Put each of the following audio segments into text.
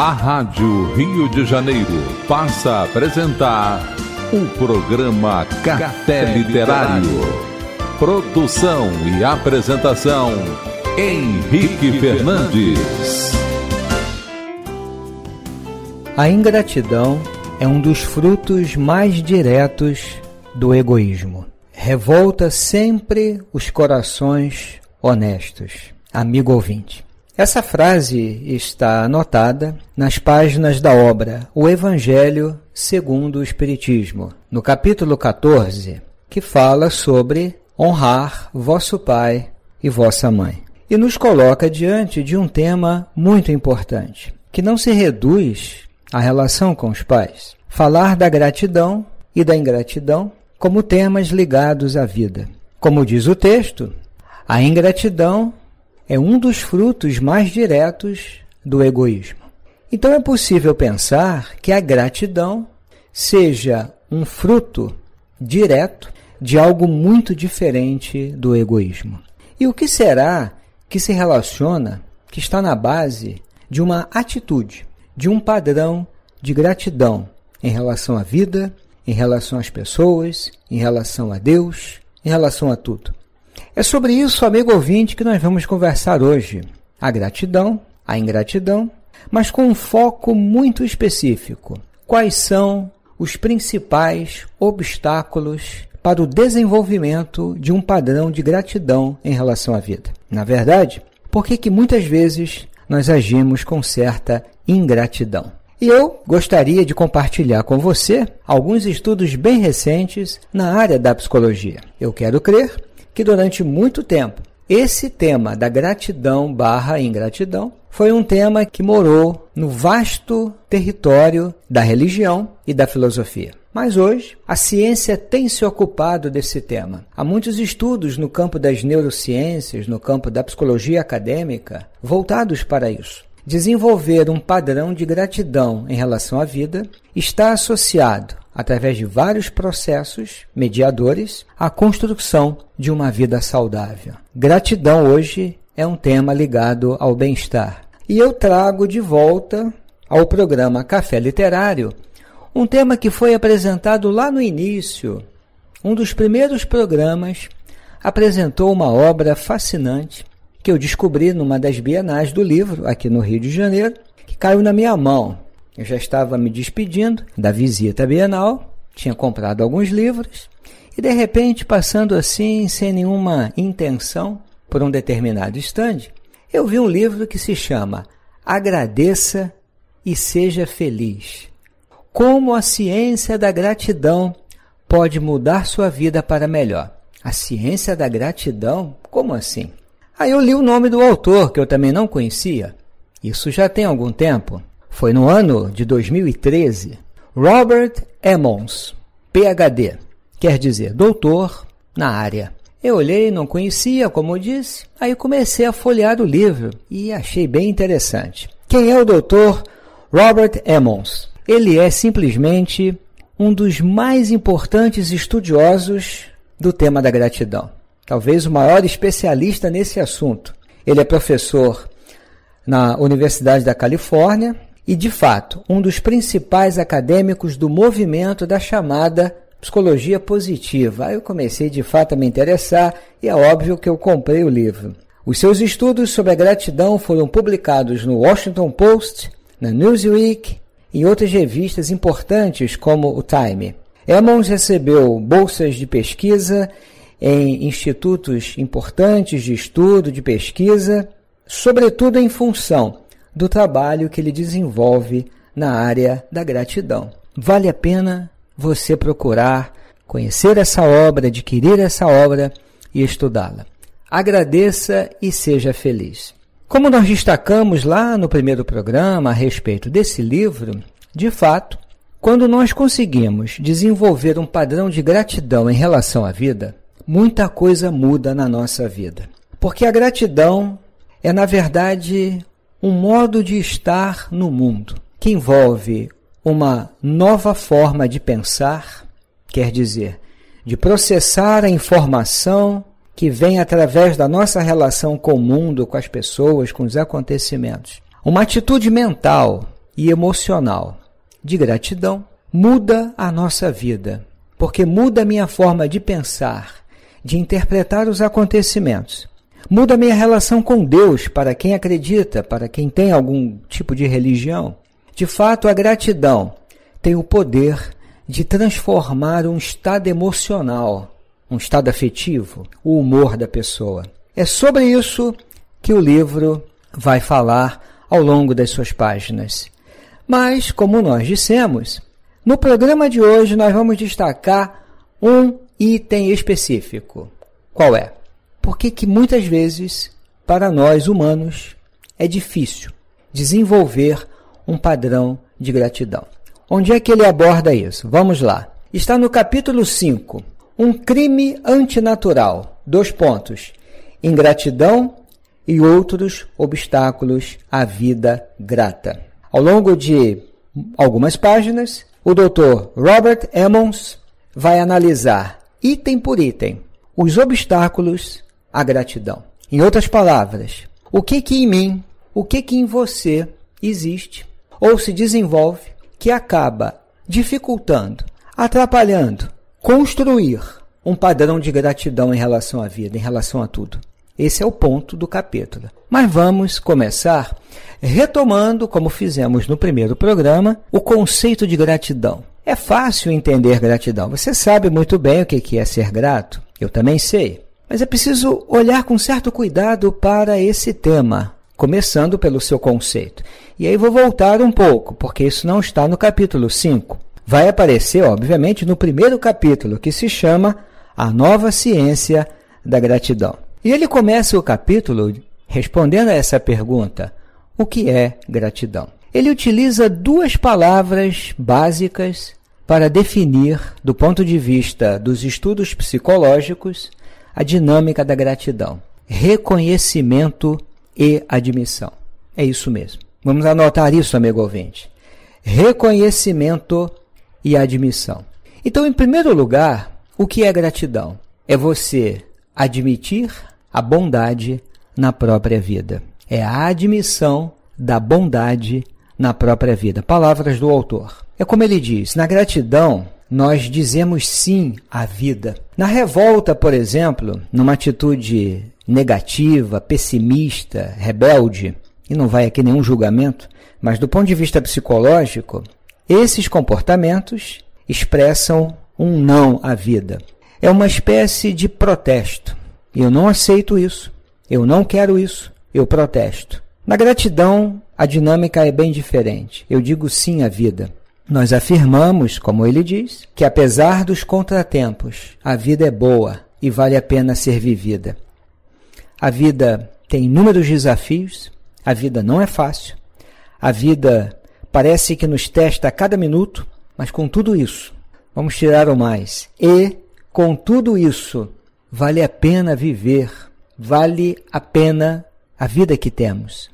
A Rádio Rio de Janeiro passa a apresentar o programa Café Literário. Produção e apresentação Henrique Fernandes. A ingratidão é um dos frutos mais diretos do egoísmo. Revolta sempre os corações honestos. Amigo ouvinte. Essa frase está anotada nas páginas da obra O Evangelho segundo o Espiritismo, no capítulo 14, que fala sobre honrar vosso pai e vossa mãe. E nos coloca diante de um tema muito importante, que não se reduz à relação com os pais. Falar da gratidão e da ingratidão como temas ligados à vida. Como diz o texto, a ingratidão é um dos frutos mais diretos do egoísmo. Então é possível pensar que a gratidão seja um fruto direto de algo muito diferente do egoísmo. E o que será que se relaciona, que está na base de uma atitude, de um padrão de gratidão em relação à vida, em relação às pessoas, em relação a Deus, em relação a tudo? É sobre isso, amigo ouvinte, que nós vamos conversar hoje. A gratidão, a ingratidão, mas com um foco muito específico. Quais são os principais obstáculos para o desenvolvimento de um padrão de gratidão em relação à vida? Na verdade, por que, que muitas vezes nós agimos com certa ingratidão? E eu gostaria de compartilhar com você alguns estudos bem recentes na área da psicologia. Eu quero crer que durante muito tempo esse tema da gratidão barra ingratidão foi um tema que morou no vasto território da religião e da filosofia. Mas hoje, a ciência tem se ocupado desse tema. Há muitos estudos no campo das neurociências, no campo da psicologia acadêmica, voltados para isso. Desenvolver um padrão de gratidão em relação à vida está associado através de vários processos mediadores, a construção de uma vida saudável. Gratidão hoje é um tema ligado ao bem-estar. E eu trago de volta ao programa Café Literário um tema que foi apresentado lá no início. Um dos primeiros programas apresentou uma obra fascinante que eu descobri numa das bienais do livro, aqui no Rio de Janeiro, que caiu na minha mão. Eu já estava me despedindo da visita bienal, tinha comprado alguns livros e de repente, passando assim, sem nenhuma intenção, por um determinado estande, eu vi um livro que se chama Agradeça e Seja Feliz. Como a ciência da gratidão pode mudar sua vida para melhor. A ciência da gratidão? Como assim? Aí eu li o nome do autor, que eu também não conhecia. Isso já tem algum tempo. Foi no ano de 2013. Robert Emmons, PhD, quer dizer doutor na área. Eu olhei, não conhecia, como eu disse, aí comecei a folhear o livro e achei bem interessante. Quem é o doutor Robert Emmons? Ele é simplesmente um dos mais importantes estudiosos do tema da gratidão, talvez o maior especialista nesse assunto. Ele é professor na Universidade da Califórnia, e, de fato, um dos principais acadêmicos do movimento da chamada Psicologia Positiva. Aí eu comecei de fato a me interessar e é óbvio que eu comprei o livro. Os seus estudos sobre a gratidão foram publicados no Washington Post, na Newsweek e outras revistas importantes como o Time. Emmons recebeu bolsas de pesquisa em institutos importantes de estudo, de pesquisa, sobretudo em função do trabalho que ele desenvolve na área da gratidão. Vale a pena você procurar conhecer essa obra, adquirir essa obra e estudá-la. Agradeça e seja feliz. Como nós destacamos lá no primeiro programa a respeito desse livro, de fato, quando nós conseguimos desenvolver um padrão de gratidão em relação à vida, muita coisa muda na nossa vida. Porque a gratidão é, na verdade, um modo de estar no mundo que envolve uma nova forma de pensar, quer dizer, de processar a informação que vem através da nossa relação com o mundo, com as pessoas, com os acontecimentos. Uma atitude mental e emocional de gratidão muda a nossa vida, porque muda a minha forma de pensar, de interpretar os acontecimentos. Muda minha relação com Deus para quem acredita, para quem tem algum tipo de religião. De fato, a gratidão tem o poder de transformar um estado emocional, um estado afetivo, o humor da pessoa. É sobre isso que o livro vai falar ao longo das suas páginas. Mas, como nós dissemos, no programa de hoje nós vamos destacar um item específico. Qual é? Por que, que muitas vezes, para nós humanos, é difícil desenvolver um padrão de gratidão? Onde é que ele aborda isso? Vamos lá. Está no capítulo 5, um crime antinatural. Dois pontos: ingratidão e outros obstáculos à vida grata. Ao longo de algumas páginas, o Dr. Robert Emmons vai analisar item por item os obstáculos a gratidão. Em outras palavras, o que que em mim, o que que em você existe ou se desenvolve que acaba dificultando, atrapalhando construir um padrão de gratidão em relação à vida, em relação a tudo. Esse é o ponto do capítulo. Mas vamos começar retomando, como fizemos no primeiro programa, o conceito de gratidão. É fácil entender gratidão. Você sabe muito bem o que é ser grato. Eu também sei. Mas é preciso olhar com certo cuidado para esse tema, começando pelo seu conceito. E aí vou voltar um pouco, porque isso não está no capítulo 5. Vai aparecer, obviamente, no primeiro capítulo, que se chama A Nova Ciência da Gratidão. E ele começa o capítulo respondendo a essa pergunta: o que é gratidão? Ele utiliza duas palavras básicas para definir, do ponto de vista dos estudos psicológicos, a dinâmica da gratidão. Reconhecimento e admissão. É isso mesmo. Vamos anotar isso, amigo ouvinte. Reconhecimento e admissão. Então, em primeiro lugar, o que é gratidão? É você admitir a bondade na própria vida. É a admissão da bondade na própria vida. Palavras do autor. É como ele diz: na gratidão, nós dizemos sim à vida. Na revolta, por exemplo, numa atitude negativa, pessimista, rebelde, e não vai aqui nenhum julgamento, mas do ponto de vista psicológico, esses comportamentos expressam um não à vida. É uma espécie de protesto. Eu não aceito isso. Eu não quero isso. Eu protesto. Na gratidão, a dinâmica é bem diferente. Eu digo sim à vida. Nós afirmamos, como ele diz, que apesar dos contratempos, a vida é boa e vale a pena ser vivida. A vida tem inúmeros desafios, a vida não é fácil, a vida parece que nos testa a cada minuto, mas com tudo isso, vamos tirar o mais. E, com tudo isso, vale a pena viver, vale a pena a vida que temos.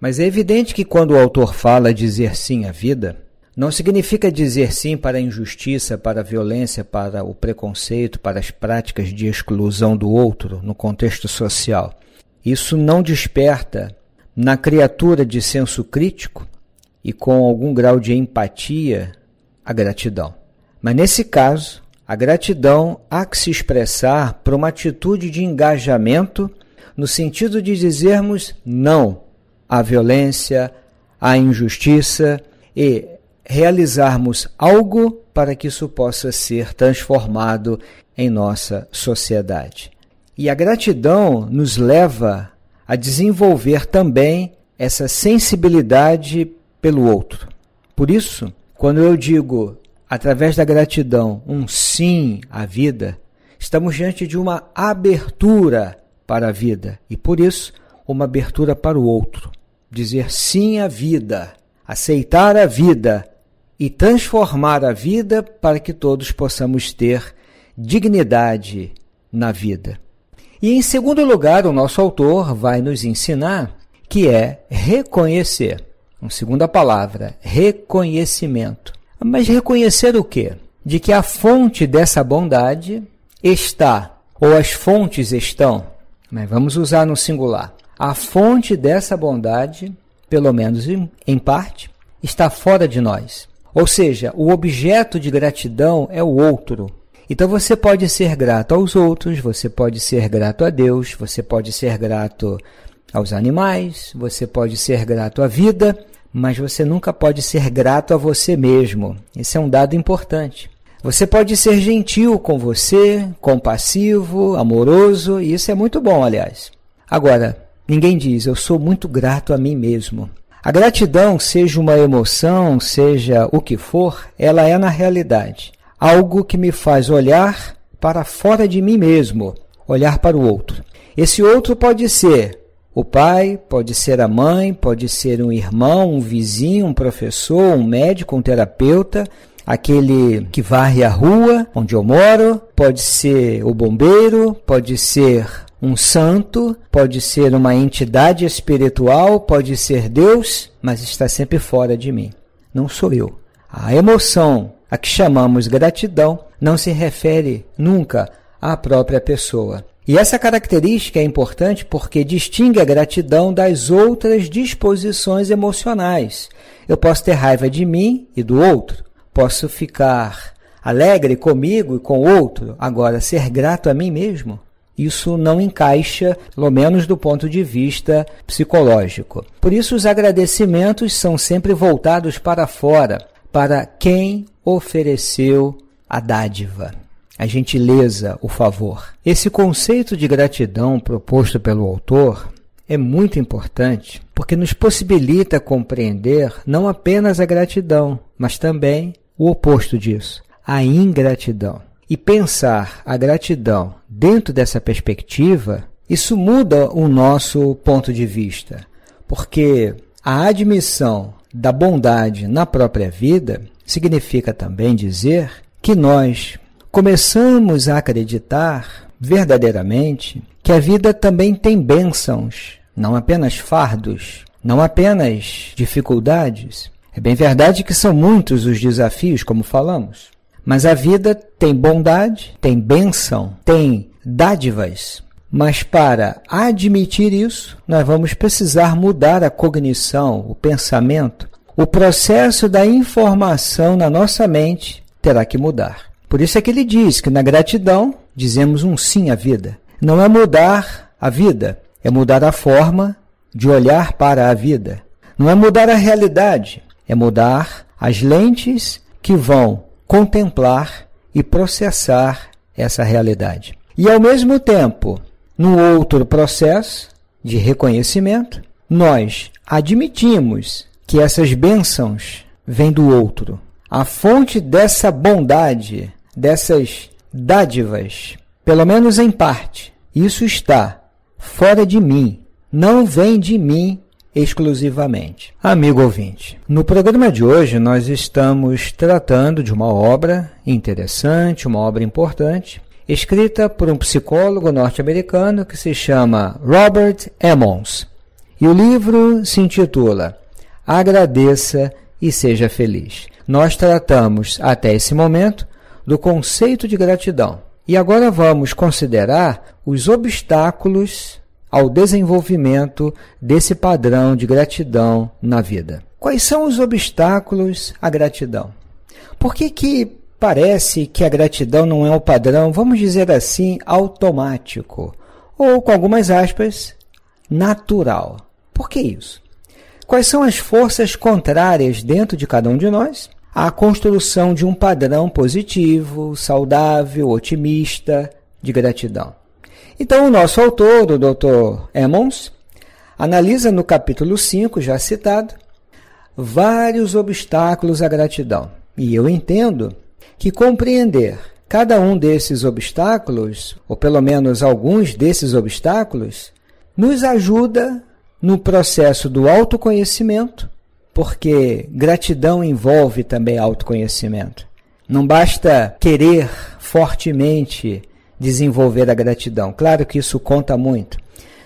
Mas é evidente que quando o autor fala dizer sim à vida, não significa dizer sim para a injustiça, para a violência, para o preconceito, para as práticas de exclusão do outro no contexto social. Isso não desperta na criatura de senso crítico e com algum grau de empatia a gratidão. Mas nesse caso, a gratidão há que se expressar por uma atitude de engajamento no sentido de dizermos não à violência, à injustiça e realizarmos algo para que isso possa ser transformado em nossa sociedade. E a gratidão nos leva a desenvolver também essa sensibilidade pelo outro. Por isso, quando eu digo através da gratidão um sim à vida, estamos diante de uma abertura para a vida e por isso uma abertura para o outro. Dizer sim à vida, aceitar a vida e transformar a vida para que todos possamos ter dignidade na vida. E em segundo lugar, o nosso autor vai nos ensinar que é reconhecer. Uma segunda palavra, reconhecimento. Mas reconhecer o quê? De que a fonte dessa bondade está, ou as fontes estão, mas né? vamos usar no singular. A fonte dessa bondade, pelo menos em, em parte, está fora de nós. Ou seja, o objeto de gratidão é o outro. Então você pode ser grato aos outros, você pode ser grato a Deus, você pode ser grato aos animais, você pode ser grato à vida, mas você nunca pode ser grato a você mesmo. Esse é um dado importante. Você pode ser gentil com você, compassivo, amoroso, e isso é muito bom, aliás. Agora, ninguém diz eu sou muito grato a mim mesmo. A gratidão, seja uma emoção, seja o que for, ela é na realidade algo que me faz olhar para fora de mim mesmo, olhar para o outro. Esse outro pode ser o pai, pode ser a mãe, pode ser um irmão, um vizinho, um professor, um médico, um terapeuta, aquele que varre a rua onde eu moro, pode ser o bombeiro, pode ser um santo, pode ser uma entidade espiritual, pode ser Deus, mas está sempre fora de mim. Não sou eu. A emoção a que chamamos gratidão não se refere nunca à própria pessoa. E essa característica é importante porque distingue a gratidão das outras disposições emocionais. Eu posso ter raiva de mim e do outro, posso ficar alegre comigo e com o outro, agora ser grato a mim mesmo isso não encaixa, pelo menos do ponto de vista psicológico. Por isso, os agradecimentos são sempre voltados para fora, para quem ofereceu a dádiva, a gentileza, o favor. Esse conceito de gratidão proposto pelo autor é muito importante porque nos possibilita compreender não apenas a gratidão, mas também o oposto disso, a ingratidão e pensar a gratidão dentro dessa perspectiva, isso muda o nosso ponto de vista, porque a admissão da bondade na própria vida significa também dizer que nós começamos a acreditar verdadeiramente que a vida também tem bênçãos, não apenas fardos, não apenas dificuldades. É bem verdade que são muitos os desafios, como falamos, mas a vida tem bondade, tem bênção, tem dádivas. Mas para admitir isso, nós vamos precisar mudar a cognição, o pensamento. O processo da informação na nossa mente terá que mudar. Por isso é que ele diz que na gratidão dizemos um sim à vida. Não é mudar a vida, é mudar a forma de olhar para a vida. Não é mudar a realidade, é mudar as lentes que vão contemplar e processar essa realidade. E ao mesmo tempo, num outro processo de reconhecimento, nós admitimos que essas bênçãos vêm do outro. A fonte dessa bondade, dessas dádivas, pelo menos em parte, isso está fora de mim, não vem de mim exclusivamente. Amigo ouvinte, no programa de hoje nós estamos tratando de uma obra interessante, uma obra importante, escrita por um psicólogo norte-americano que se chama Robert Emmons. E o livro se intitula Agradeça e Seja Feliz. Nós tratamos até esse momento do conceito de gratidão. E agora vamos considerar os obstáculos ao desenvolvimento desse padrão de gratidão na vida. Quais são os obstáculos à gratidão? Por que, que parece que a gratidão não é o padrão, vamos dizer assim, automático? Ou, com algumas aspas, natural. Por que isso? Quais são as forças contrárias dentro de cada um de nós à construção de um padrão positivo, saudável, otimista de gratidão? Então, o nosso autor, o Dr. Emmons, analisa no capítulo 5, já citado, vários obstáculos à gratidão. E eu entendo que compreender cada um desses obstáculos, ou pelo menos alguns desses obstáculos, nos ajuda no processo do autoconhecimento, porque gratidão envolve também autoconhecimento. Não basta querer fortemente desenvolver a gratidão. Claro que isso conta muito,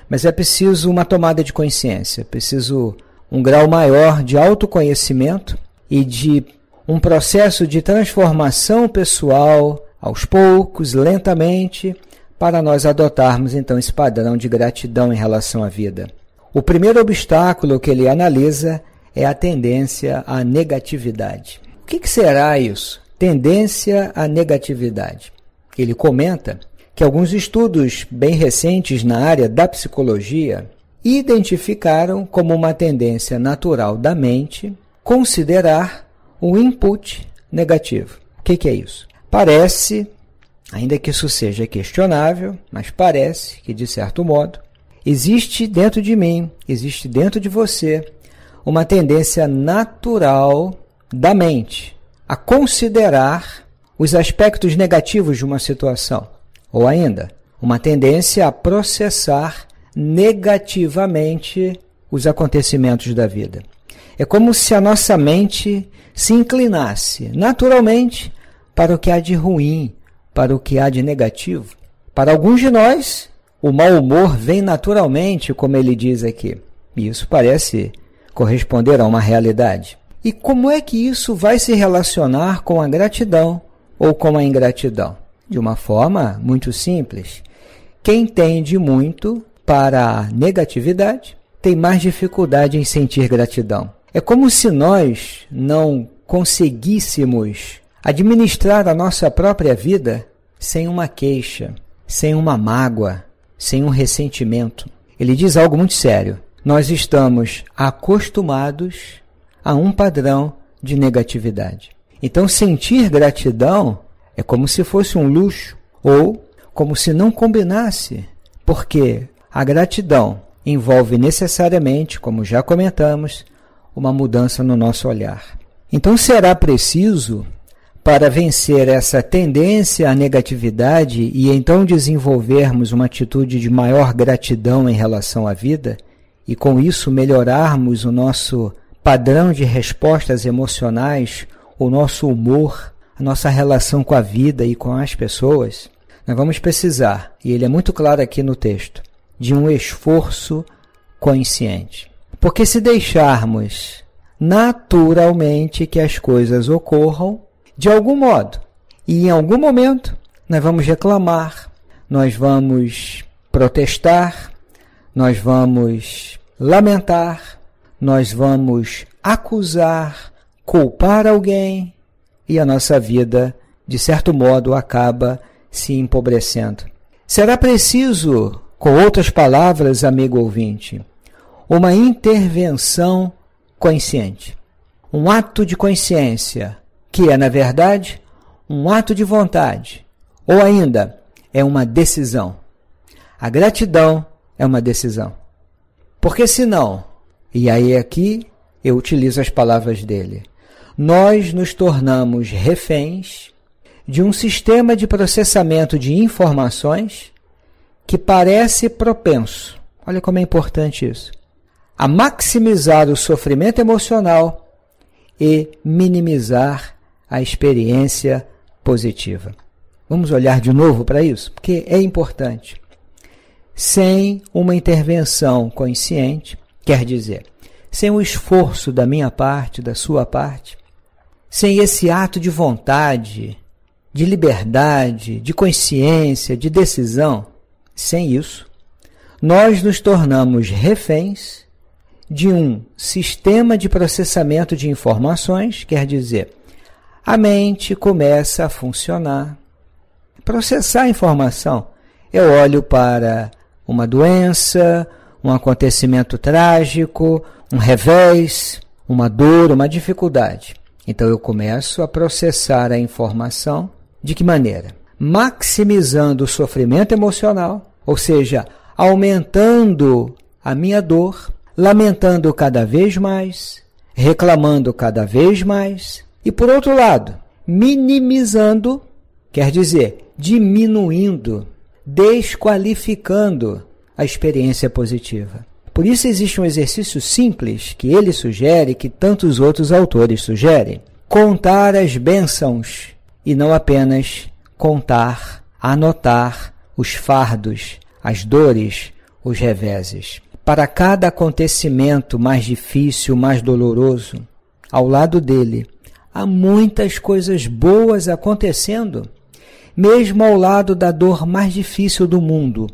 mas é preciso uma tomada de consciência, é preciso um grau maior de autoconhecimento e de um processo de transformação pessoal aos poucos, lentamente, para nós adotarmos então esse padrão de gratidão em relação à vida. O primeiro obstáculo que ele analisa é a tendência à negatividade. O que, que será isso? Tendência à negatividade. Ele comenta que alguns estudos bem recentes na área da psicologia identificaram como uma tendência natural da mente considerar o input negativo. O que, que é isso? Parece, ainda que isso seja questionável, mas parece que, de certo modo, existe dentro de mim, existe dentro de você, uma tendência natural da mente a considerar os aspectos negativos de uma situação, ou ainda, uma tendência a processar negativamente os acontecimentos da vida. É como se a nossa mente se inclinasse naturalmente para o que há de ruim, para o que há de negativo. Para alguns de nós, o mau humor vem naturalmente, como ele diz aqui. E isso parece corresponder a uma realidade. E como é que isso vai se relacionar com a gratidão, ou com a ingratidão? De uma forma muito simples. Quem tende muito para a negatividade tem mais dificuldade em sentir gratidão. É como se nós não conseguíssemos administrar a nossa própria vida sem uma queixa, sem uma mágoa, sem um ressentimento. Ele diz algo muito sério. Nós estamos acostumados a um padrão de negatividade. Então, sentir gratidão é como se fosse um luxo ou como se não combinasse, porque a gratidão envolve necessariamente, como já comentamos, uma mudança no nosso olhar. Então, será preciso para vencer essa tendência à negatividade e então desenvolvermos uma atitude de maior gratidão em relação à vida, e com isso melhorarmos o nosso padrão de respostas emocionais o nosso humor, a nossa relação com a vida e com as pessoas, nós vamos precisar, e ele é muito claro aqui no texto, de um esforço consciente. Porque se deixarmos naturalmente que as coisas ocorram, de algum modo, e em algum momento, nós vamos reclamar, nós vamos protestar, nós vamos lamentar, nós vamos acusar, culpar alguém e a nossa vida, de certo modo, acaba se empobrecendo. Será preciso, com outras palavras, amigo ouvinte, uma intervenção consciente, um ato de consciência, que é, na verdade, um ato de vontade, ou ainda é uma decisão. A gratidão é uma decisão. Porque senão, e aí aqui é eu utilizo as palavras dele, nós nos tornamos reféns de um sistema de processamento de informações que parece propenso. Olha como é importante isso. A maximizar o sofrimento emocional e minimizar a experiência positiva. Vamos olhar de novo para isso, porque é importante. Sem uma intervenção consciente, quer dizer, sem o esforço da minha parte, da sua parte, sem esse ato de vontade, de liberdade, de consciência, de decisão, sem isso, nós nos tornamos reféns de um sistema de processamento de informações, quer dizer, a mente começa a funcionar. Processar a informação. Eu olho para uma doença, um acontecimento trágico, um revés, uma dor, uma dificuldade. Então eu começo a processar a informação de que maneira? Maximizando o sofrimento emocional, ou seja, aumentando a minha dor, lamentando cada vez mais, reclamando cada vez mais, e por outro lado, minimizando, quer dizer, diminuindo, desqualificando a experiência positiva. Por isso existe um exercício simples que ele sugere que tantos outros autores sugerem: contar as bênçãos e não apenas contar, anotar os fardos, as dores, os reveses. Para cada acontecimento mais difícil, mais doloroso, ao lado dele, há muitas coisas boas acontecendo, mesmo ao lado da dor mais difícil do mundo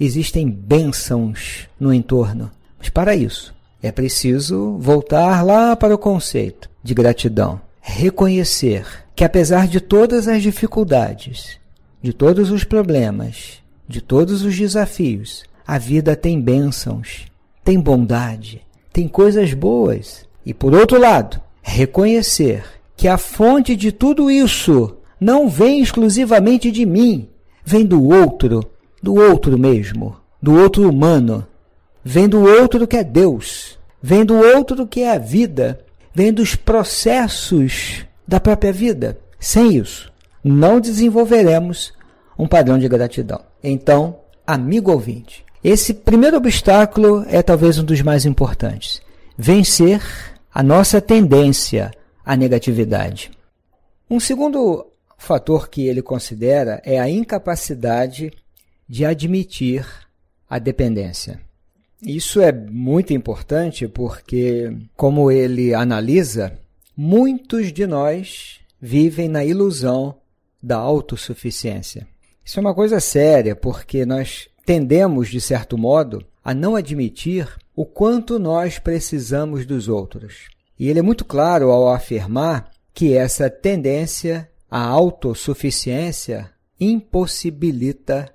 existem bênçãos no entorno. Mas para isso, é preciso voltar lá para o conceito de gratidão. Reconhecer que, apesar de todas as dificuldades, de todos os problemas, de todos os desafios, a vida tem bênçãos, tem bondade, tem coisas boas. E por outro lado, reconhecer que a fonte de tudo isso não vem exclusivamente de mim, vem do outro, do outro mesmo, do outro humano. Vem do outro que é Deus, vem do outro que é a vida, vem dos processos da própria vida. Sem isso, não desenvolveremos um padrão de gratidão. Então, amigo ouvinte, esse primeiro obstáculo é talvez um dos mais importantes: vencer a nossa tendência à negatividade. Um segundo fator que ele considera é a incapacidade de admitir a dependência. Isso é muito importante porque, como ele analisa, muitos de nós vivem na ilusão da autossuficiência. Isso é uma coisa séria porque nós tendemos, de certo modo, a não admitir o quanto nós precisamos dos outros. E ele é muito claro ao afirmar que essa tendência à autossuficiência impossibilita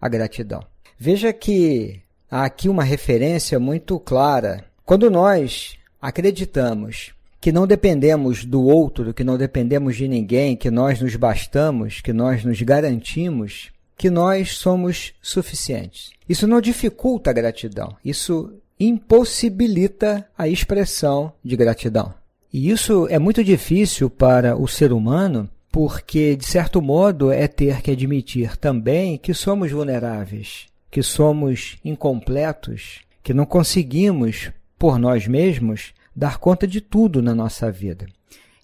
a gratidão. Veja que há aqui uma referência muito clara. Quando nós acreditamos que não dependemos do outro, que não dependemos de ninguém, que nós nos bastamos, que nós nos garantimos, que nós somos suficientes. Isso não dificulta a gratidão, isso impossibilita a expressão de gratidão. E isso é muito difícil para o ser humano porque, de certo modo, é ter que admitir também que somos vulneráveis, que somos incompletos, que não conseguimos, por nós mesmos, dar conta de tudo na nossa vida.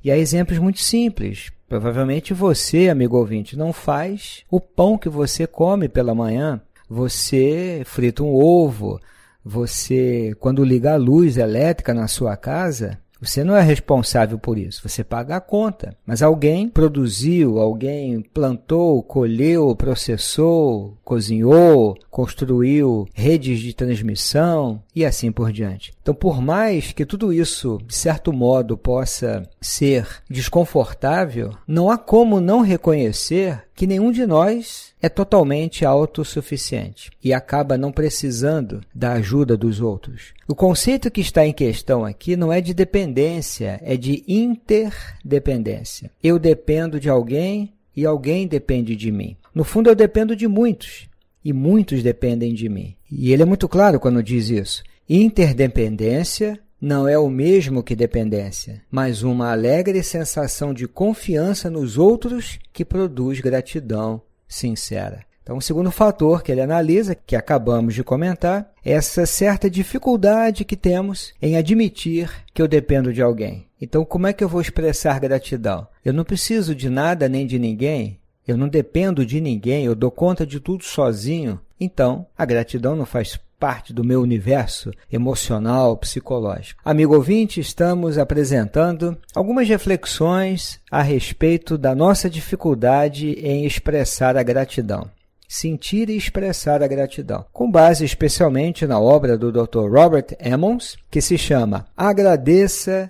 E há exemplos muito simples. Provavelmente você, amigo ouvinte, não faz o pão que você come pela manhã. Você frita um ovo, você, quando liga a luz elétrica na sua casa, você não é responsável por isso, você paga a conta. Mas alguém produziu, alguém plantou, colheu, processou, cozinhou, construiu redes de transmissão e assim por diante. Então, por mais que tudo isso, de certo modo, possa ser desconfortável, não há como não reconhecer que nenhum de nós é totalmente autossuficiente e acaba não precisando da ajuda dos outros. O conceito que está em questão aqui não é de dependência, é de interdependência. Eu dependo de alguém e alguém depende de mim. No fundo, eu dependo de muitos e muitos dependem de mim. E ele é muito claro quando diz isso. Interdependência não é o mesmo que dependência, mas uma alegre sensação de confiança nos outros que produz gratidão sincera. Então, o segundo fator que ele analisa, que acabamos de comentar, é essa certa dificuldade que temos em admitir que eu dependo de alguém. Então, como é que eu vou expressar gratidão? Eu não preciso de nada nem de ninguém, eu não dependo de ninguém, eu dou conta de tudo sozinho. Então, a gratidão não faz parte do meu universo emocional, psicológico. Amigo ouvinte, estamos apresentando algumas reflexões a respeito da nossa dificuldade em expressar a gratidão sentir e expressar a gratidão, com base especialmente na obra do Dr. Robert Emmons, que se chama Agradeça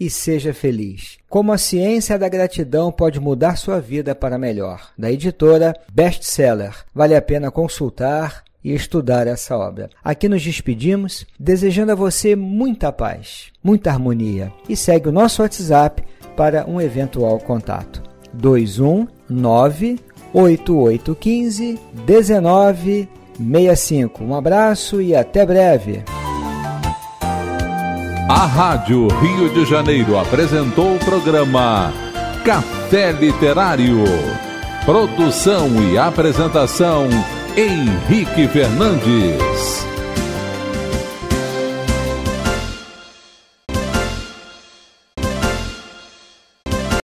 e Seja Feliz. Como a ciência da gratidão pode mudar sua vida para melhor, da editora Bestseller. Vale a pena consultar e estudar essa obra. Aqui nos despedimos, desejando a você muita paz, muita harmonia e segue o nosso WhatsApp para um eventual contato. 219 8815 1965. Um abraço e até breve. A Rádio Rio de Janeiro apresentou o programa Café Literário. Produção e apresentação Henrique Fernandes.